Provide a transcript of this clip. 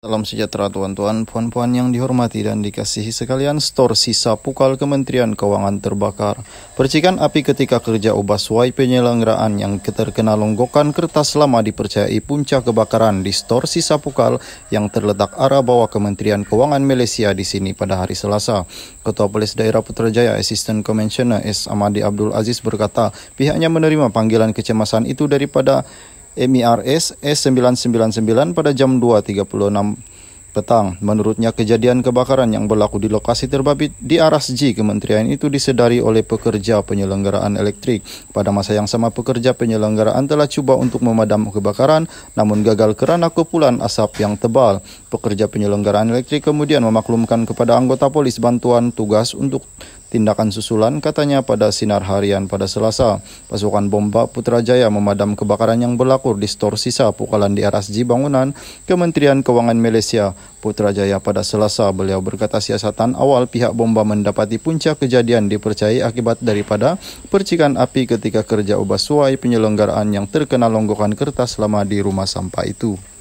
Salam sejahtera tuan-tuan, puan-puan yang dihormati dan dikasihi sekalian Stor sisa pukal Kementerian Kewangan terbakar Percikan api ketika kerja ubah suai penyelenggaraan yang terkena longgokan kertas lama dipercayai puncak kebakaran di stor sisa pukal yang terletak arah bawah Kementerian Kewangan Malaysia di sini pada hari Selasa. Ketua Polis Daerah Putrajaya Assistant Commissioner S. Amadi Abdul Aziz berkata pihaknya menerima panggilan kecemasan itu daripada MIRS S999 pada jam 2.36 petang. Menurutnya kejadian kebakaran yang berlaku di lokasi terbabit di aras J kementerian itu disedari oleh pekerja penyelenggaraan elektrik. Pada masa yang sama pekerja penyelenggaraan telah cuba untuk memadam kebakaran namun gagal kerana kepulan asap yang tebal. Pekerja penyelenggaraan elektrik kemudian memaklumkan kepada anggota polis bantuan tugas untuk tindakan susulan katanya pada sinar harian pada Selasa. Pasukan bomba Putrajaya memadam kebakaran yang berlaku di stor sisa pukalan di RSG bangunan Kementerian Kewangan Malaysia. Putrajaya pada Selasa beliau berkata siasatan awal pihak bomba mendapati puncak kejadian dipercayai akibat daripada percikan api ketika kerja ubah suai penyelenggaraan yang terkena longgokan kertas lama di rumah sampah itu.